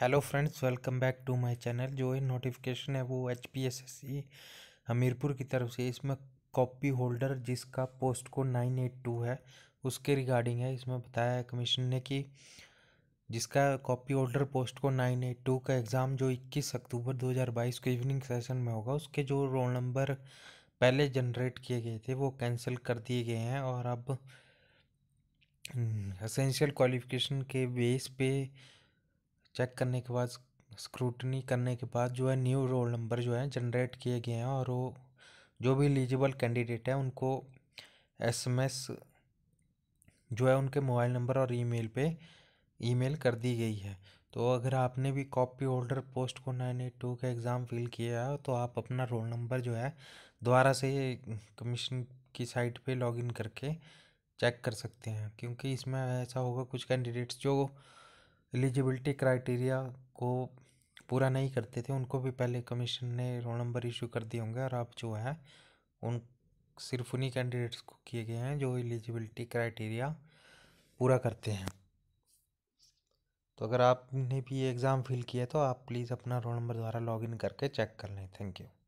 hello friends welcome back to my channel जो है notification है वो H P S S C Hamirpur की तरफ से इसमें कॉपी होल्डर जिसका पोस्ट को नाइन एट टू है उसके रिगार्डिंग है इसमें बताया है कमीशन ने कि जिसका कॉपी होल्डर पोस्ट को नाइन एट टू का एग्ज़ाम जो इक्कीस अक्टूबर दो हज़ार बाईस को इवनिंग सेशन में होगा उसके जो रोल नंबर पहले जनरेट किए गए थे वो कैंसिल कर दिए गए हैं और अब असेंशियल हम्म, क्वालिफिकेशन के बेस पे चेक करने के बाद स्क्रूटनी करने के बाद जो है न्यू रोल नंबर जो है जनरेट किए गए हैं और वो जो भी एलिजिबल कैंडिडेट हैं उनको एसएमएस जो है उनके मोबाइल नंबर और ईमेल पे ईमेल कर दी गई है तो अगर आपने भी कॉपी होल्डर पोस्ट को नाइन एट टू का एग्ज़ाम फिल किया है तो आप अपना रोल नंबर जो है दोबारा से कमीशन की साइट पे लॉगिन करके चेक कर सकते हैं क्योंकि इसमें ऐसा होगा कुछ कैंडिडेट्स जो एलिजिबिलिटी क्राइटेरिया को पूरा नहीं करते थे उनको भी पहले कमीशन ने रोल नंबर इशू कर दिए होंगे और आप जो है उन सिर्फ उन्हीं कैंडिडेट्स को किए गए हैं जो एलिजिबिलिटी क्राइटेरिया पूरा करते हैं तो अगर आपने भी ये एग्ज़ाम फिल किया है तो आप प्लीज़ अपना रोल नंबर द्वारा लॉगिन करके चेक कर लें थैंक यू